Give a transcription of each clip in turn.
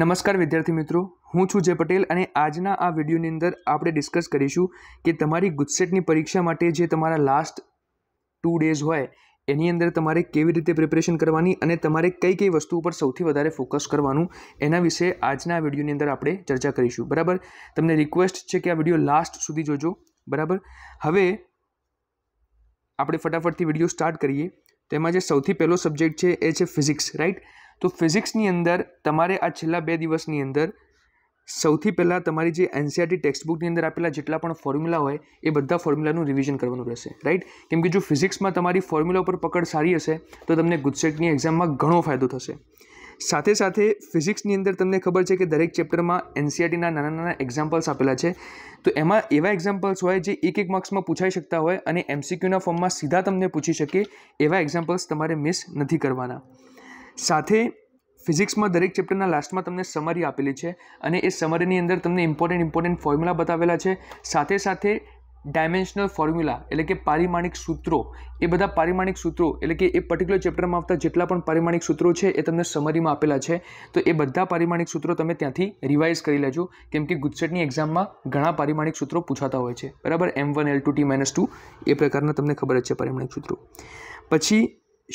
નમસ્કાર વિદ્યાર્થી મિત્રો હું છું જય પટેલ અને આજના આ વિડીયોની અંદર આપણે ડિસ્કસ કરીશું કે તમારી ગુજસેટની પરીક્ષા માટે જે તમારા લાસ્ટ ટુ ડેઝ હોય એની અંદર તમારે કેવી રીતે પ્રિપરેશન કરવાની અને તમારે કઈ કઈ વસ્તુ ઉપર સૌથી વધારે ફોકસ કરવાનું એના વિશે આજના વિડીયોની અંદર આપણે ચર્ચા કરીશું બરાબર તમને રિક્વેસ્ટ છે કે આ વિડીયો લાસ્ટ સુધી જોજો બરાબર હવે આપણે ફટાફટથી વિડીયો સ્ટાર્ટ કરીએ તેમાં જે સૌથી પહેલો સબ્જેક્ટ છે એ છે ફિઝિક્સ રાઈટ તો ફિઝિક્સની અંદર તમારે આ છેલ્લા બે દિવસની અંદર સૌથી પહેલાં તમારી જે એનસીઆરટી ટેક્સ્ટબુકની e અંદર આપેલા જેટલા પણ ફોર્મ્યુલા હોય એ બધા ફોર્મ્યુલાનું રિવિઝન કરવાનું રહેશે રાઈટ કેમ કે જો ફિઝિક્સમાં તમારી ફોર્મ્યુલા ઉપર પકડ સારી હશે તો તમને ગુજસેટની એક્ઝામમાં ઘણો ફાયદો થશે સાથે સાથે ફિઝિક્સની અંદર તમને ખબર છે કે દરેક ચેપ્ટરમાં એનસીઆરટીના e નાના નાના એક્ઝામ્પલ્સ આપેલા છે તો એમાં એવા એક્ઝામ્પલ્સ હોય જે એક એક માર્ક્સમાં પૂછાઈ શકતા હોય અને એમસીક્યુના ફોર્મમાં સીધા તમને પૂછી શકે એવા એક્ઝામ્પલ્સ તમારે મિસ નથી કરવાના સાથે ફિઝિક્સમાં દરેક ચેપ્ટરના લાસ્ટમાં તમને સમરી આપેલી છે અને એ સમરીની અંદર તમને ઇમ્પોર્ટન્ટ ઇમ્પોર્ટન્ટ ફોર્મ્યુલા બતાવેલા છે સાથે સાથે ડાયમેન્શનલ ફોર્મ્યુલા એટલે કે પારિમાણિક સૂત્રો એ બધા પારિમાણિક સૂત્રો એટલે કે એ પર્ટિક્યુલર ચેપ્ટરમાં આવતા જેટલા પણ પારિમાણિક સૂત્રો છે એ તમને સમરીમાં આપેલા છે તો એ બધા પારિમાણિક સૂત્રો તમે ત્યાંથી રિવાઇઝ કરી લેજો કેમ કે ગુજસેટની એક્ઝામમાં ઘણા પારિમાણિક સૂત્રો પૂછાતા હોય છે બરાબર M one L two T minus two એ પ્રકારના તમને ખબર જ છે પારિમાણિક સૂત્રો પછી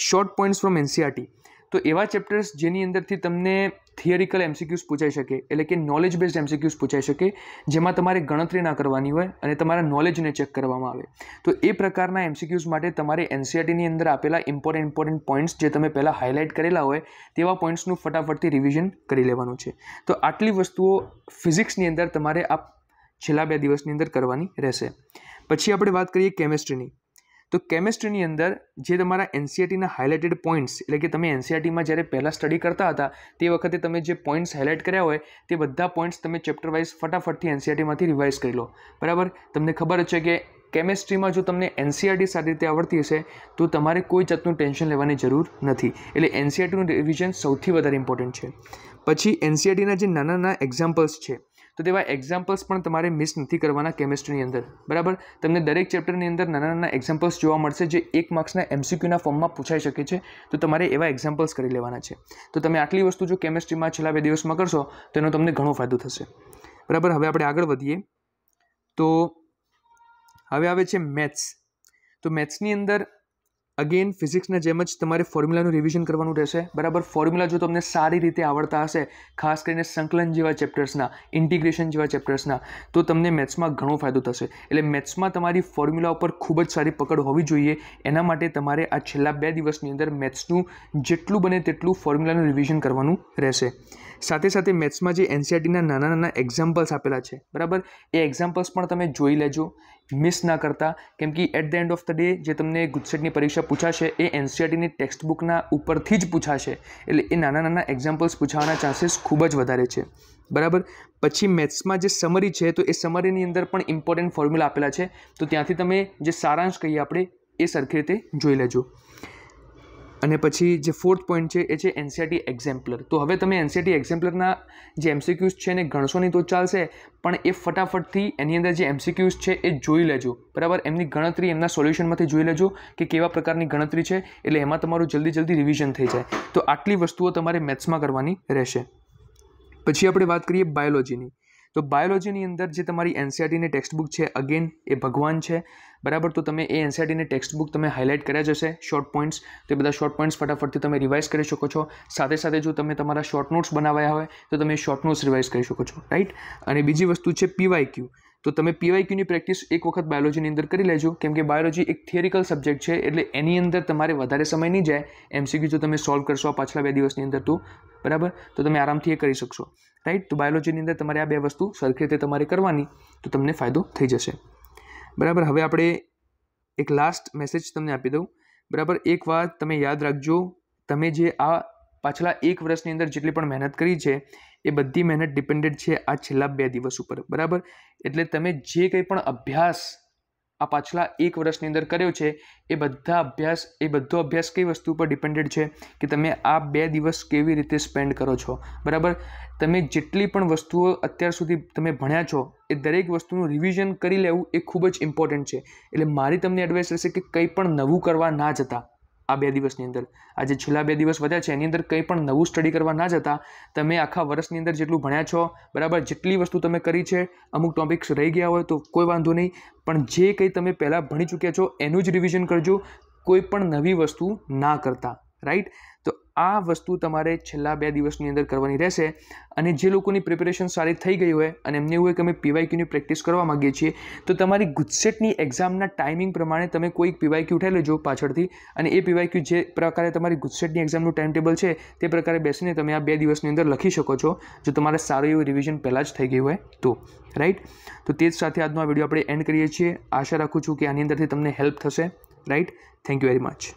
શોર્ટ પોઈન્ટ્સ ફ્રોમ એનસીઆરટી તો એવા ચેપ્ટર્સ જેની અંદરથી તમને થિયરિકલ એમસીક્યુઝ પૂછાઈ શકે એટલે કે નોલેજ બેઝડ એમસીક્યુઝ પૂછાઈ શકે જેમાં તમારે ગણતરી ના કરવાની હોય અને તમારા નોલેજને ચેક કરવામાં આવે તો એ પ્રકારના એમસીક્યુઝ માટે તમારે એનસીઆરટીની e અંદર આપેલા ઇમ્પોર્ટન્ટ ઇમ્પોર્ટન્ટ પોઈન્ટ્સ જે તમે પહેલાં હાઇલાઇટ કરેલા હોય તેવા પોઈન્ટ્સનું ફટાફટથી રિવિઝન કરી લેવાનું છે તો આટલી વસ્તુઓ ફિઝિક્સની અંદર તમારે આ છેલ્લા બે દિવસની અંદર કરવાની રહેશે પછી આપણે વાત કરીએ કેમેસ્ટ્રીની તો કેમેસ્ટ્રીની અંદર જે તમારા એનસીઆરટીના હાઇલાઇટેડ પોઈન્ટ્સ એટલે કે તમે એનસીઆરટીમાં e જ્યારે પહેલાં સ્ટડી કરતા હતા તે વખતે તમે જે પોઈન્ટ્સ હાઇલાઇટ કર્યા હોય તે બધા પોઈન્ટ્સ તમે ચેપ્ટર વાઇઝ ફટાફટથી એનસીઆરટીમાંથી e રિવાઇઝ કરી લો બરાબર તમને ખબર છે કે કેમેસ્ટ્રીમાં જો તમને એનસીઆરટી e સારી રીતે આવડતી હશે તો તમારે કોઈ જાતનું ટેન્શન લેવાની જરૂર નથી એટલે એનસીઆરટીનું રિવિઝન સૌથી વધારે ઇમ્પોર્ટન્ટ છે પછી એનસીઆરટીના જે નાના નાના એક્ઝામ્પલ્સ છે તો તેવા એક્ઝામ્પલ્સ પણ તમારે મિસ નથી કરવાના કેમિસ્ટ્રીની અંદર બરાબર તમને દરેક ચેપ્ટરની અંદર નાના નાના એક્ઝામ્પલ્સ જોવા મળશે જે એક માર્ક્સના એમસીક્યુના ફોર્મમાં પૂછાઈ શકે છે તો તમારે એવા એક્ઝામ્પલ્સ કરી લેવાના છે તો તમે આટલી વસ્તુ જો કેમિસ્ટ્રીમાં છેલ્લા બે દિવસમાં કરશો તો એનો તમને ઘણો ફાયદો થશે બરાબર હવે આપણે આગળ વધીએ તો હવે આવે છે મેથ્સ તો મેથ્સની અંદર અગેન ફિઝિક્સના જેમ જ તમારે ફોર્મ્યુલાનું રિવિઝન કરવાનું રહેશે બરાબર ફોર્મ્યુલા જો તમને સારી રીતે આવડતા હશે ખાસ કરીને સંકલન જેવા ચેપ્ટર્સના ઇન્ટિગ્રેશન જેવા ચેપ્ટર્સના તો તમને મેથ્સમાં ઘણો ફાયદો થશે એટલે મેથ્સમાં તમારી ફોર્મ્યુલા ઉપર ખૂબ જ સારી પકડ હોવી જોઈએ એના માટે તમારે આ છેલ્લા બે દિવસની અંદર મેથ્સનું જેટલું બને તેટલું ફોર્મ્યુલાનું રિવિઝન કરવાનું રહેશે સાથે સાથે મેથ્સમાં જે એનસીઆરટીના e નાના નાના એક્ઝામ્પલ્સ આપેલા છે બરાબર એ એક્ઝામ્પલ્સ પણ તમે જોઈ લેજો મિસ ના કરતા કેમ કે at the end of the day જે તમને ગુજસેટની પરીક્ષા પૂછાશે એ એનસીઆરટીની ટેક્સ્ટ બુકના ઉપરથી જ પૂછાશે એટલે એ નાના નાના એક્ઝામ્પલ્સ પૂછવાના ચાન્સીસ ખૂબ જ વધારે છે બરાબર પછી મેથ્સમાં જે સમરી છે તો એ સમરીની અંદર પણ ઇમ્પોર્ટન્ટ ફોર્મ્યુલા આપેલા છે તો ત્યાંથી તમે જે સારાંશ કહીએ આપણે એ સરખી રીતે જોઈ લેજો અને પછી જે ફોર્થ પોઈન્ટ છે એ છે એનસીઆરટી એક્ઝેમ્પલર e તો હવે તમે એનસીઆરટી એક્ઝેમ્પલરના e જે એમસીક્યુઝ છે એને ગણશો નહીં તો ચાલશે પણ એ ફટાફટથી એની અંદર જે એમસીક્યુઝ છે એ જોઈ લેજો બરાબર એમની ગણતરી એમના સોલ્યુશનમાંથી જોઈ લેજો કે કેવા પ્રકારની ગણતરી છે એટલે એમાં તમારું જલ્દી જલ્દી રિવિઝન થઈ જાય તો આટલી વસ્તુઓ તમારે મેથ્સમાં કરવાની રહેશે પછી આપણે વાત કરીએ બાયોલોજીની તો બાયોલોજીની અંદર જે તમારી એનસીઆરટીની e બુક છે અગેન એ ભગવાન છે બરાબર તો તમે એ એનસીઆરટીની e બુક તમે હાઇલાઇટ કર્યા જ શોર્ટ પોઈન્ટ્સ તો એ બધા શોર્ટ પોઈન્ટ્સ ફટાફટથી તમે રિવાઇઝ કરી શકો છો સાથે સાથે જો તમે તમારા શોર્ટ નોટ્સ બનાવ્યા હોય તો તમે શોર્ટ નોટ્સ રિવાઇઝ કરી શકો છો રાઈટ અને બીજી વસ્તુ છે પીવાય ક્યુ તો તમે પીવાયક્યુની પ્રેક્ટિસ એક વખત બાયોલોજીની અંદર કરી લેજો કેમ કે બાયોલોજી એક થિયરિકલ સબ્જેક્ટ છે એટલે એની અંદર તમારે વધારે સમય નહીં જાય એમસીક્યુ જો તમે સોલ્વ કરશો આ પાછલા બે દિવસની અંદર તો બરાબર તો તમે આરામથી એ કરી શકશો રાઈટ તો બાયોલોજીની અંદર તમારે આ બે વસ્તુ સરખી રીતે તમારે કરવાની તો તમને ફાયદો થઈ જશે બરાબર હવે આપણે એક લાસ્ટ મેસેજ તમને આપી દઉં બરાબર એક વાત તમે યાદ રાખજો તમે જે આ પાછલા એક વર્ષની અંદર જેટલી પણ મહેનત કરી છે એ બધી મહેનત ડિપેન્ડેડ છે આ છેલ્લા બે દિવસ ઉપર બરાબર એટલે તમે જે કંઈ પણ અભ્યાસ આ પાછલા એક વર્ષની અંદર કર્યો છે એ બધા અભ્યાસ એ બધો અભ્યાસ કઈ વસ્તુ ઉપર ડિપેન્ડેડ છે કે તમે આ બે દિવસ કેવી રીતે સ્પેન્ડ કરો છો બરાબર તમે જેટલી પણ વસ્તુઓ અત્યાર સુધી તમે ભણ્યા છો એ દરેક વસ્તુનું રિવિઝન કરી લેવું એ ખૂબ જ ઇમ્પોર્ટન્ટ છે એટલે મારી તમને એડવાઇસ રહેશે કે કંઈ પણ નવું કરવા ના જતાં આ બે દિવસની અંદર આ જે છેલ્લા બે દિવસ વધ્યા છે એની અંદર કંઈ પણ નવું સ્ટડી કરવા ના જતા તમે આખા વર્ષની અંદર જેટલું ભણ્યા છો બરાબર જેટલી વસ્તુ તમે કરી છે અમુક ટોપિક્સ રહી ગયા હોય તો કોઈ વાંધો નહીં પણ જે કંઈ તમે પહેલાં ભણી ચૂક્યા છો એનું જ રિવિઝન કરજો કોઈ પણ નવી વસ્તુ ના કરતા રાઈટ તો આ વસ્તુ તમારે છેલ્લા બે દિવસની અંદર કરવાની રહેશે અને જે લોકોની પ્રિપેરેશન સારી થઈ ગઈ હોય અને એમને એવું હોય કે અમે પીવાય ક્યુની પ્રેક્ટિસ કરવા માગીએ છીએ તો તમારી ગુજસેટની એક્ઝામના ટાઈમિંગ પ્રમાણે તમે કોઈક કોઈ ક્યુ ઉઠાવી લેજો પાછળથી અને એ પીવાય ક્યુ જે પ્રકારે તમારી ગુજસેટની એક્ઝામનું ટાઈમ ટેબલ છે તે પ્રકારે બેસીને તમે આ બે દિવસની અંદર લખી શકો છો જો તમારે સારું એવું રિવિઝન પહેલાં જ થઈ ગયું હોય તો રાઈટ તો તે જ સાથે આજનો આ વિડીયો આપણે એન્ડ કરીએ છીએ આશા રાખું છું કે આની અંદરથી તમને હેલ્પ થશે right thank you very much